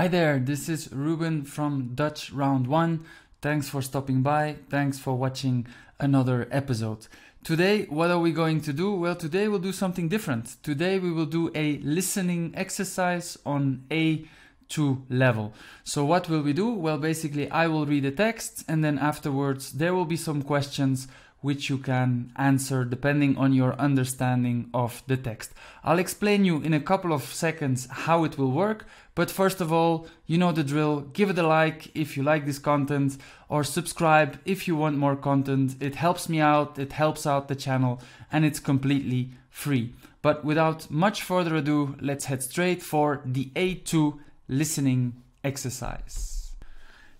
Hi there, this is Ruben from Dutch Round 1. Thanks for stopping by. Thanks for watching another episode. Today, what are we going to do? Well, today we'll do something different. Today we will do a listening exercise on A to level. So what will we do? Well, basically I will read a text and then afterwards there will be some questions which you can answer depending on your understanding of the text. I'll explain you in a couple of seconds how it will work, but first of all, you know the drill. Give it a like if you like this content or subscribe if you want more content. It helps me out, it helps out the channel and it's completely free. But without much further ado, let's head straight for the A2 listening exercise.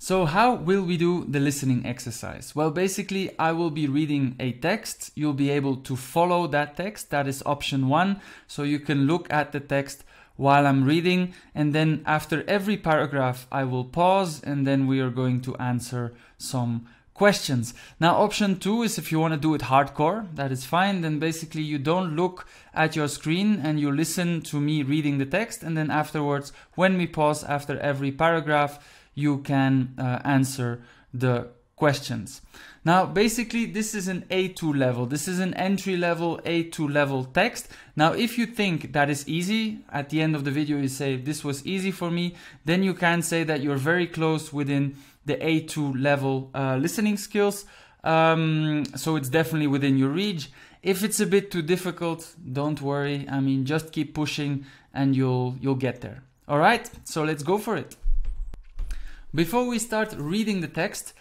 So how will we do the listening exercise? Well, basically I will be reading a text. You'll be able to follow that text. That is option one. So you can look at the text while I'm reading. And then after every paragraph, I will pause and then we are going to answer some questions. Now, option two is if you want to do it hardcore, that is fine. Then basically you don't look at your screen and you listen to me reading the text. And then afterwards, when we pause after every paragraph, you can uh, answer the questions. Now, basically, this is an A2 level. This is an entry level A2 level text. Now, if you think that is easy, at the end of the video, you say, this was easy for me, then you can say that you're very close within the A2 level uh, listening skills. Um, so it's definitely within your reach. If it's a bit too difficult, don't worry. I mean, just keep pushing and you'll, you'll get there. All right, so let's go for it. Before we start reading the text,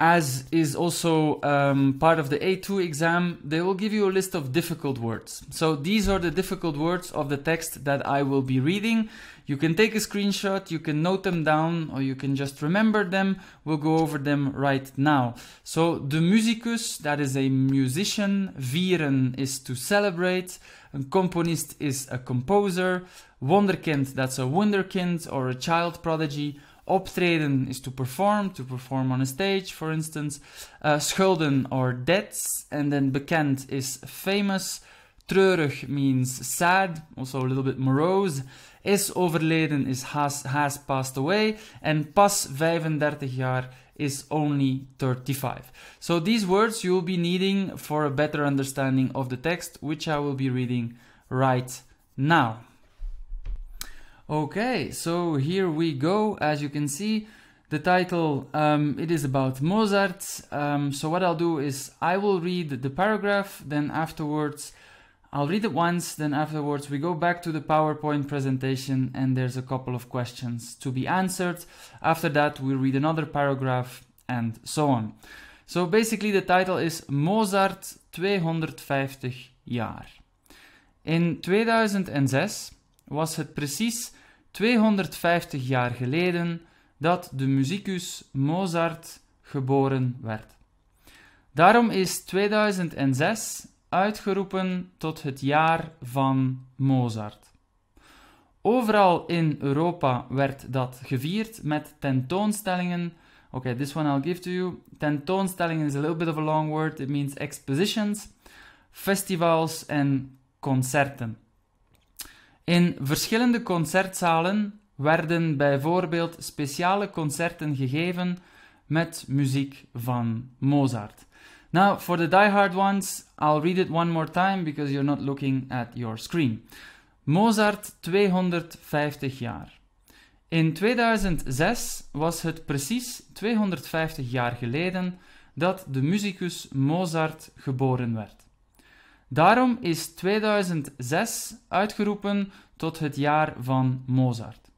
as is also um, part of the A2 exam, they will give you a list of difficult words. So these are the difficult words of the text that I will be reading. You can take a screenshot, you can note them down, or you can just remember them. We'll go over them right now. So the musicus, that is a musician. Vieren is to celebrate. A componist is a composer. Wonderkind, that's a wonderkind or a child prodigy. Optreden is to perform, to perform on a stage, for instance. Uh, schulden are debts, and then bekend is famous. Treurig means sad, also a little bit morose. Is overleden is has, has passed away. And pas 35 jaar is only 35. So these words you will be needing for a better understanding of the text, which I will be reading right now. Okay, so here we go. As you can see, the title, um, it is about Mozart. Um, so what I'll do is I will read the paragraph, then afterwards I'll read it once, then afterwards we go back to the PowerPoint presentation and there's a couple of questions to be answered. After that, we read another paragraph and so on. So basically the title is Mozart 250 jaar. In 2006 was het precies 250 jaar geleden dat de muzikus Mozart geboren werd. Daarom is 2006 uitgeroepen tot het jaar van Mozart. Overal in Europa werd dat gevierd met tentoonstellingen. Okay, this one I'll give to you. Tentoonstellingen is a little bit of a long word. It means expositions, festivals en concerten. In verschillende concertzalen werden bijvoorbeeld speciale concerten gegeven met muziek van Mozart. Now, for the die-hard ones, I'll read it one more time because you're not looking at your screen. Mozart 250 jaar. In 2006 was het precies 250 jaar geleden dat de Musicus Mozart geboren werd. Daarom is 2006 uitgeroepen tot het jaar van Mozart.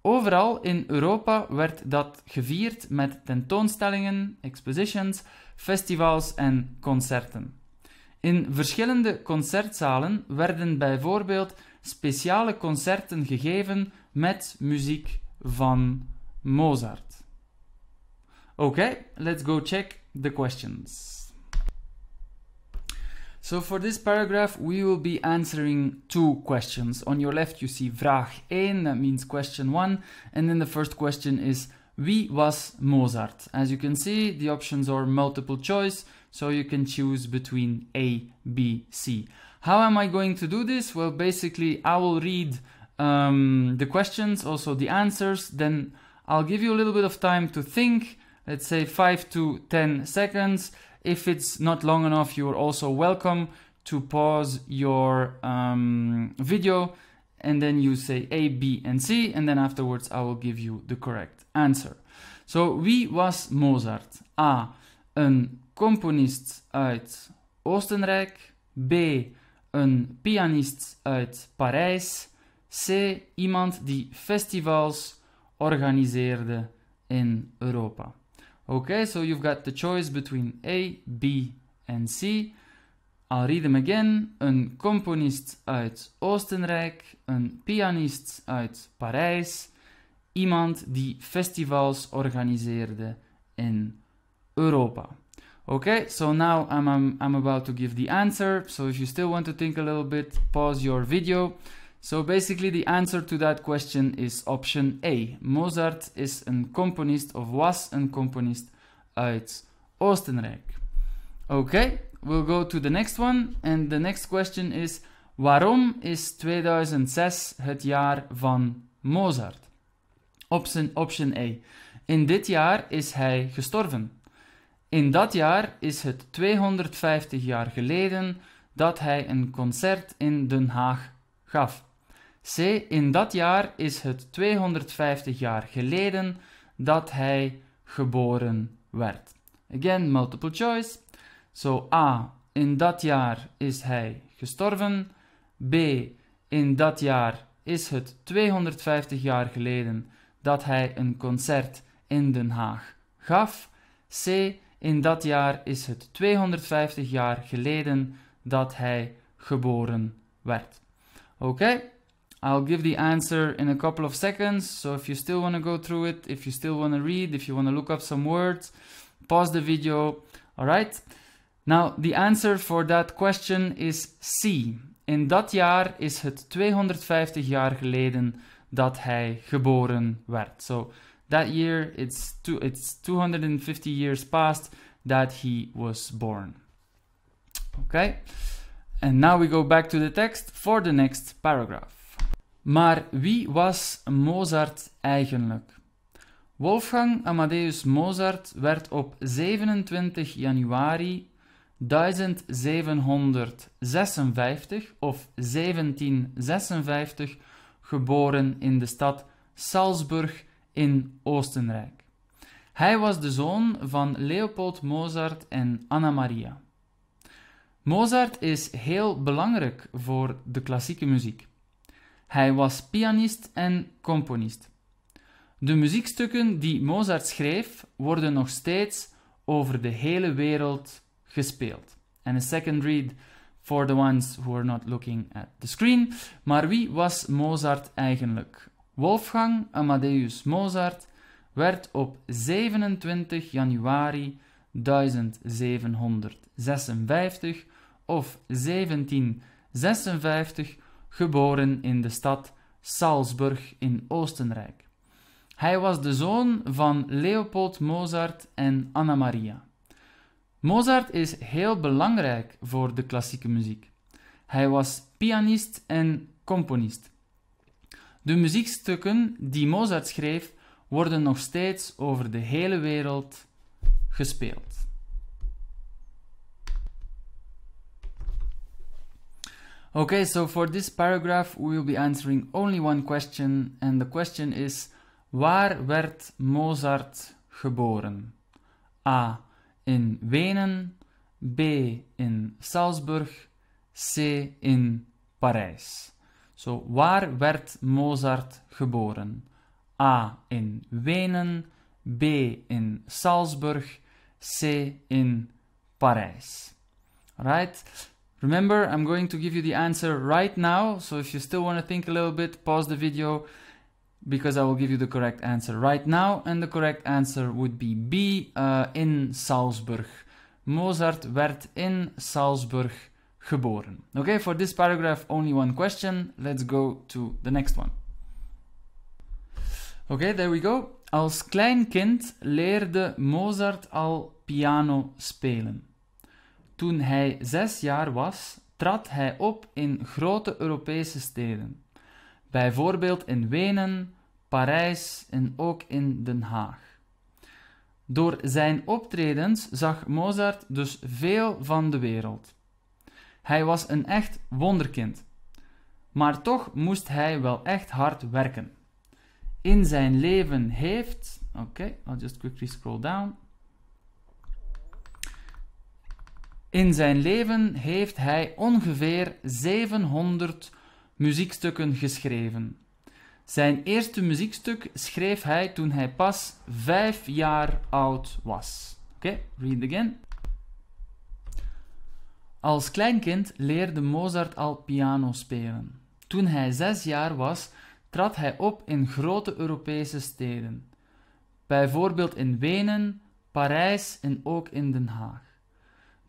Overal in Europa werd dat gevierd met tentoonstellingen, expositions, festivals en concerten. In verschillende concertzalen werden bijvoorbeeld speciale concerten gegeven met muziek van Mozart. Oké, let's go check the questions. So for this paragraph, we will be answering two questions. On your left, you see vraag 1, that means question 1. And then the first question is, wie was Mozart? As you can see, the options are multiple choice, so you can choose between A, B, C. How am I going to do this? Well, basically, I will read um, the questions, also the answers, then I'll give you a little bit of time to think, let's say 5 to 10 seconds, if it's not long enough, you're also welcome to pause your um, video and then you say A, B, and C, and then afterwards I will give you the correct answer. So, wie was Mozart? A. Een componist uit Oostenrijk. B. Een pianist uit Parijs. C. Iemand die festivals organiseerde in Europa. Okay, so you've got the choice between A, B and C. I'll read them again. Een componist uit Oostenrijk, een pianist uit Parijs, iemand die festivals organiseerde in Europa. Okay, so now I'm, I'm, I'm about to give the answer. So if you still want to think a little bit, pause your video. So basically, the answer to that question is option A. Mozart is een componist of was een componist uit Oostenrijk. Oké, we'll go to the next one. And the next question is: Waarom is 2006 het jaar van Mozart? option A. In dit jaar is hij gestorven. In dat jaar is het 250 jaar geleden dat hij een concert in Den Haag gaf. C. In dat jaar is het 250 jaar geleden dat hij geboren werd. Again, multiple choice. So A. In dat jaar is hij gestorven. B. In dat jaar is het 250 jaar geleden dat hij een concert in Den Haag gaf. C. In dat jaar is het 250 jaar geleden dat hij geboren werd. Oké? I'll give the answer in a couple of seconds. So if you still want to go through it, if you still want to read, if you want to look up some words, pause the video. All right. Now, the answer for that question is C. In dat jaar is het 250 jaar geleden dat hij geboren werd. So that year it's two, it's 250 years past that he was born. Okay? And now we go back to the text for the next paragraph. Maar wie was Mozart eigenlijk? Wolfgang Amadeus Mozart werd op 27 januari 1756 of 1756 geboren in de stad Salzburg in Oostenrijk. Hij was de zoon van Leopold Mozart en Anna Maria. Mozart is heel belangrijk voor de klassieke muziek. Hij was pianist en componist. De muziekstukken die Mozart schreef worden nog steeds over de hele wereld gespeeld. En een second read for the ones who are not looking at the screen. Maar wie was Mozart eigenlijk? Wolfgang Amadeus Mozart werd op 27 januari 1756 of 1756 geboren in de stad Salzburg in Oostenrijk. Hij was de zoon van Leopold Mozart en Anna Maria. Mozart is heel belangrijk voor de klassieke muziek. Hij was pianist en componist. De muziekstukken die Mozart schreef worden nog steeds over de hele wereld gespeeld. Okay, so for this paragraph we will be answering only one question and the question is Waar werd Mozart geboren? A. In Wenen, B. In Salzburg, C. In Parijs. So, waar werd Mozart geboren? A. In Wenen, B. In Salzburg, C. In Parijs. Right? Remember, I'm going to give you the answer right now, so if you still want to think a little bit, pause the video because I will give you the correct answer right now, and the correct answer would be B, uh, in Salzburg. Mozart werd in Salzburg geboren. Okay, for this paragraph, only one question. Let's go to the next one. Okay, there we go. Als klein kind leerde Mozart al piano spelen. Toen hij zes jaar was, trad hij op in grote Europese steden, bijvoorbeeld in Wenen, Parijs en ook in Den Haag. Door zijn optredens zag Mozart dus veel van de wereld. Hij was een echt wonderkind. Maar toch moest hij wel echt hard werken. In zijn leven heeft. Oké, I'll just quickly scroll down. In zijn leven heeft hij ongeveer 700 muziekstukken geschreven. Zijn eerste muziekstuk schreef hij toen hij pas 5 jaar oud was. Oké, read again. Als kleinkind leerde Mozart al piano spelen. Toen hij 6 jaar was, trad hij op in grote Europese steden, bijvoorbeeld in Wenen, Parijs en ook in Den Haag.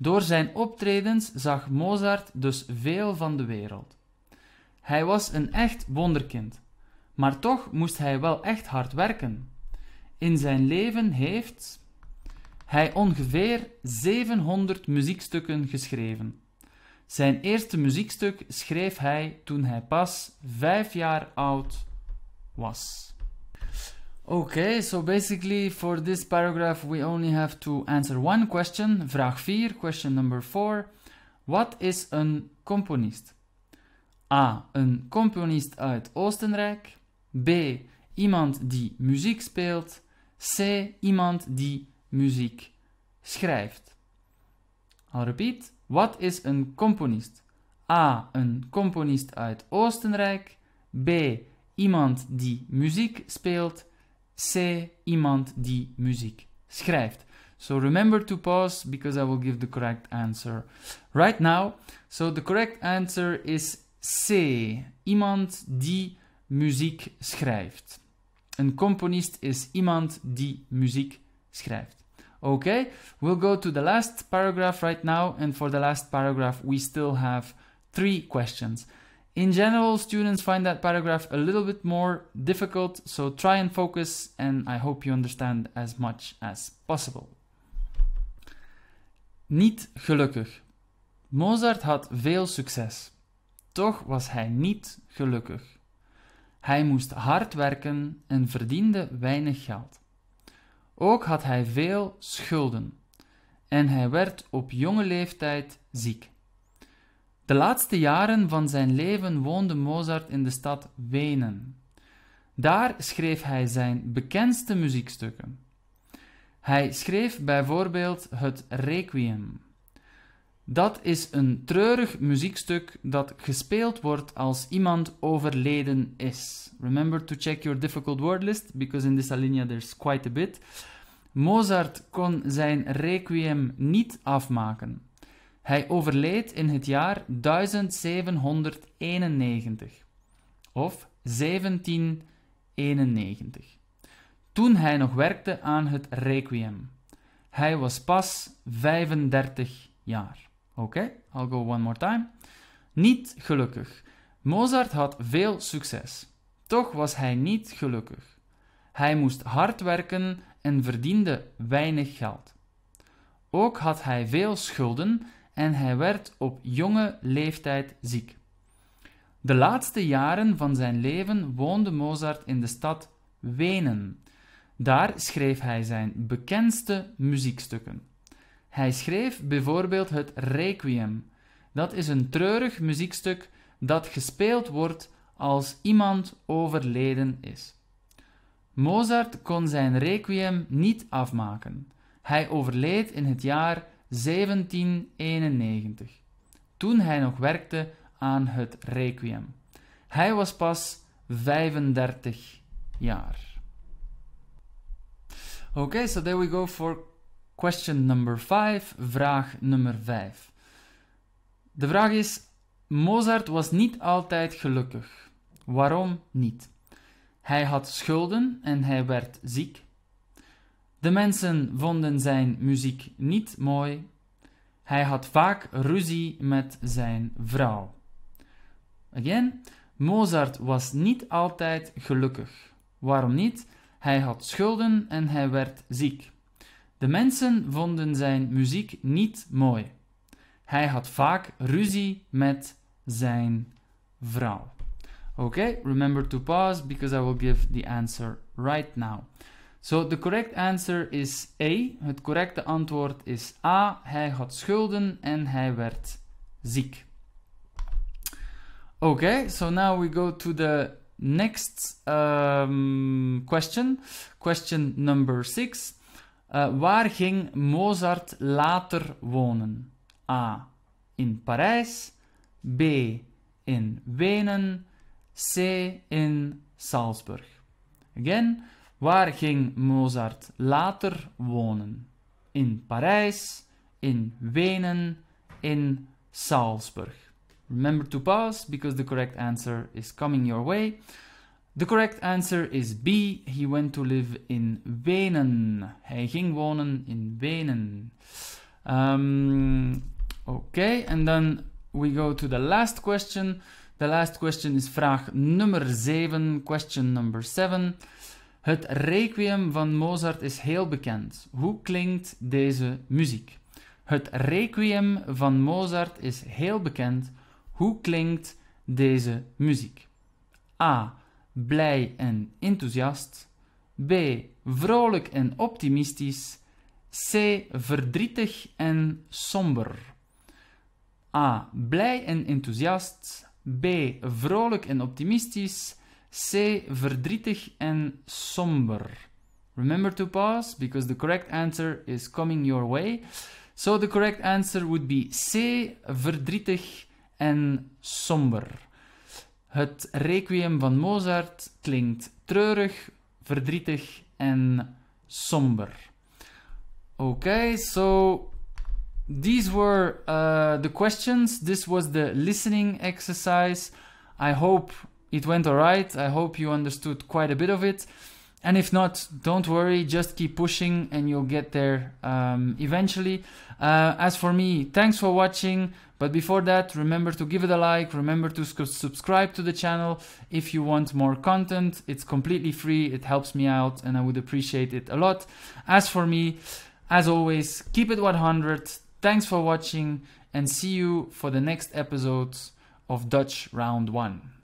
Door zijn optredens zag Mozart dus veel van de wereld. Hij was een echt wonderkind, maar toch moest hij wel echt hard werken. In zijn leven heeft hij ongeveer 700 muziekstukken geschreven. Zijn eerste muziekstuk schreef hij toen hij pas vijf jaar oud was. Okay, so basically for this paragraph we only have to answer one question, vraag 4, question number 4. What is is een componist? A. Een componist uit Oostenrijk. B. Iemand die muziek speelt. C. Iemand die muziek schrijft. I'll repeat. Wat is een componist? A. Een componist uit Oostenrijk. B. Iemand die muziek speelt say iemand die muziek schrijft. So remember to pause because I will give the correct answer right now. So the correct answer is C. Iemand die muziek schrijft. Een componist is iemand die muziek schrijft. Okay, we'll go to the last paragraph right now. And for the last paragraph, we still have three questions. In general, students find that paragraph a little bit more difficult, so try and focus, and I hope you understand as much as possible. Niet gelukkig. Mozart had veel succes. Toch was hij niet gelukkig. Hij moest hard werken en verdiende weinig geld. Ook had hij veel schulden en hij werd op jonge leeftijd ziek. De laatste jaren van zijn leven woonde Mozart in de stad Wenen. Daar schreef hij zijn bekendste muziekstukken. Hij schreef bijvoorbeeld het Requiem. Dat is een treurig muziekstuk dat gespeeld wordt als iemand overleden is. Remember to check your difficult word list, because in this alinea there's quite a bit. Mozart kon zijn requiem niet afmaken. Hij overleed in het jaar 1791 of 1791, toen hij nog werkte aan het Requiem. Hij was pas 35 jaar. Oké, I'll go one more time. Niet gelukkig. Mozart had veel succes. Toch was hij niet gelukkig. Hij moest hard werken en verdiende weinig geld. Ook had hij veel schulden en hij werd op jonge leeftijd ziek. De laatste jaren van zijn leven woonde Mozart in de stad Wenen. Daar schreef hij zijn bekendste muziekstukken. Hij schreef bijvoorbeeld het Requiem. Dat is een treurig muziekstuk dat gespeeld wordt als iemand overleden is. Mozart kon zijn Requiem niet afmaken. Hij overleed in het jaar 1791, toen hij nog werkte aan het Requiem. Hij was pas 35 jaar. Oké, so there we go for question number 5, vraag nummer 5. De vraag is: Mozart was niet altijd gelukkig. Waarom niet? Hij had schulden en hij werd ziek. De mensen vonden zijn muziek niet mooi. Hij had vaak ruzie met zijn vrouw. Again, Mozart was niet altijd gelukkig. Waarom niet? Hij had schulden en hij werd ziek. De mensen vonden zijn muziek niet mooi. Hij had vaak ruzie met zijn vrouw. Okay, remember to pause because I will give the answer right now. So, the correct answer is A. Het correcte antwoord is A. Hij had schulden en hij werd ziek. Okay, so now we go to the next um, question. Question number 6. Uh, waar ging Mozart later wonen? A. In Parijs. B. In Wenen. C. In Salzburg. Again, Waar ging Mozart later wonen? In Parijs, in Wenen, in Salzburg. Remember to pause because the correct answer is coming your way. The correct answer is B. He went to live in Wenen. Hij ging wonen in Wenen. Um, okay, and then we go to the last question. The last question is vraag nummer 7, question number 7. Het requiem van Mozart is heel bekend. Hoe klinkt deze muziek? Het requiem van Mozart is heel bekend. Hoe klinkt deze muziek? A. Blij en enthousiast. B. Vrolijk en optimistisch. C. Verdrietig en somber. A. Blij en enthousiast. B. Vrolijk en optimistisch. Say verdrietig en somber. Remember to pause because the correct answer is coming your way. So the correct answer would be C. Verdrietig en somber. Het requiem van Mozart klinkt treurig, verdrietig en somber. Okay, so these were uh, the questions. This was the listening exercise. I hope it went alright. I hope you understood quite a bit of it. And if not, don't worry, just keep pushing and you'll get there um, eventually. Uh, as for me, thanks for watching. But before that, remember to give it a like, remember to subscribe to the channel if you want more content. It's completely free, it helps me out, and I would appreciate it a lot. As for me, as always, keep it 100. Thanks for watching, and see you for the next episodes of Dutch Round 1.